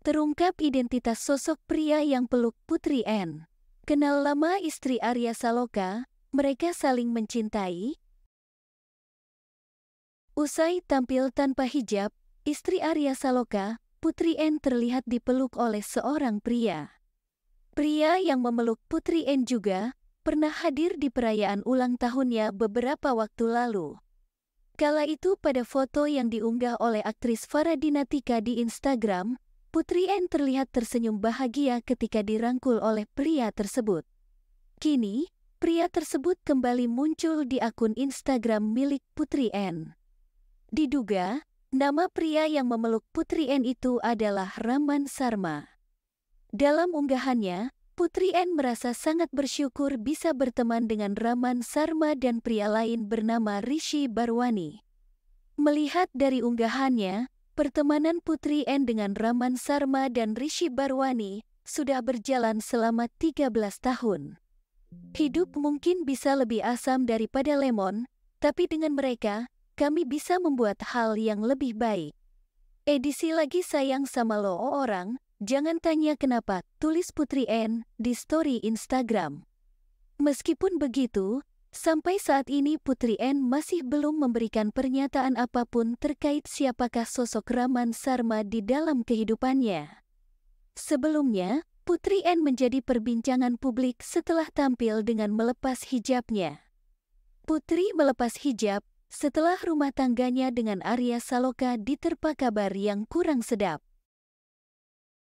terungkap identitas sosok pria yang peluk Putri Anne. Kenal lama istri Arya Saloka, mereka saling mencintai. Usai tampil tanpa hijab, istri Arya Saloka, Putri Anne terlihat dipeluk oleh seorang pria. Pria yang memeluk Putri Anne juga pernah hadir di perayaan ulang tahunnya beberapa waktu lalu. Kala itu pada foto yang diunggah oleh aktris Farah Dinatika di Instagram, Putri Anne terlihat tersenyum bahagia ketika dirangkul oleh pria tersebut. Kini, pria tersebut kembali muncul di akun Instagram milik Putri Anne. Diduga, nama pria yang memeluk Putri Anne itu adalah Raman Sarma. Dalam unggahannya, Putri Anne merasa sangat bersyukur bisa berteman dengan Raman Sarma dan pria lain bernama Rishi Barwani. Melihat dari unggahannya, Pertemanan Putri N dengan Raman Sarma dan Rishi Barwani sudah berjalan selama 13 tahun. Hidup mungkin bisa lebih asam daripada lemon, tapi dengan mereka, kami bisa membuat hal yang lebih baik. Edisi lagi sayang sama lo orang, jangan tanya kenapa, tulis Putri N di story Instagram. Meskipun begitu, Sampai saat ini Putri N masih belum memberikan pernyataan apapun terkait siapakah sosok Raman Sarma di dalam kehidupannya. Sebelumnya, Putri N menjadi perbincangan publik setelah tampil dengan melepas hijabnya. Putri melepas hijab setelah rumah tangganya dengan Arya Saloka diterpa kabar yang kurang sedap.